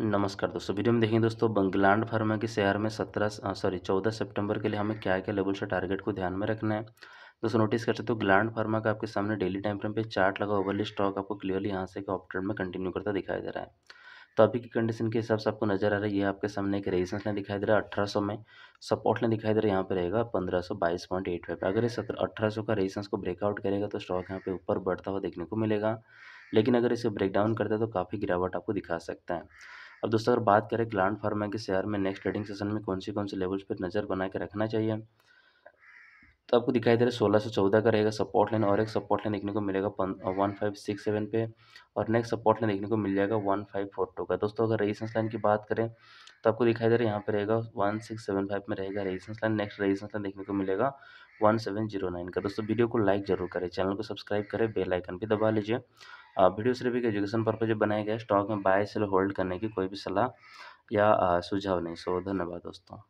नमस्कार दोस्तों वीडियो में देखेंगे दोस्तों बंगलांड फार्मा के शेयर में सत्रह सॉरी चौदह सितंबर के लिए हमें क्या क्या लेवल से टारगेट को ध्यान में रखना है दोस्तों नोटिस कर सकते हो ग्लैंड फार्मा का आपके सामने डेली टाइम फ्रेम पे चार्ट लगा ओवरली स्टॉक आपको क्लियरली यहाँ से ऑप्टेड में कंटिन्यू करता दिखाई दे रहा है तो अभी की कंडीशन के हिसाब से आपको नजर आ रहा है ये आपके सामने एक रेजिस्टेंस ने दिखाई दे रहा है अठारह सौ में सपोर्ट ने दिखाई दे रहा है यहाँ पे रहेगा पंद्रह सौ बाईस पॉइंट एट फाइव अगर इस सत्रह अठारह का रेजिस्टेंस को ब्रेकआउट करेगा तो स्टॉक यहाँ पे ऊपर बढ़ता हुआ देखने को मिलेगा लेकिन अगर इसे ब्रेकडाउन करता है तो काफ़ी गिरावट आपको दिखा सकता है अब दोस्तों अगर बात करें ग्लांड फार्मा के शेयर में नेक्स्ट ट्रेडिंग सेशन में कौन से कौन से लेवल्स पर नज़र बना के रखना चाहिए तो आपको दिखाई दे रहा है सोलह सौ चौदह का रहेगा सपोर्ट लाइन और एक सपोर्ट लाइन देखने को मिलेगा वन फाइव सिक्स सेवन पे और नेक्स्ट सपोर्ट लाइन देखने को मिल जाएगा वन फाइव फोर टू का दोस्तों अगर रेजिस्टेंस लाइन की बात करें तो आपको दिखाई दे रहा है यहाँ पे रहेगा वन सिक्स सेवन फाइव में रहेगा resistance line next resistance line देखने को मिलेगा वन सेवन जीरो नाइन का दोस्तों वीडियो को लाइक जरूर करें चैनल को सब्सक्राइब करें बेलाइकन भी दबा लीजिए वीडियो सिर्फ एक एजुकेशन पर्पज बनाया गया स्टॉक में बाय सेल होल्ड करने की कोई भी सलाह या सुझाव नहीं सो धन्यवाद दोस्तों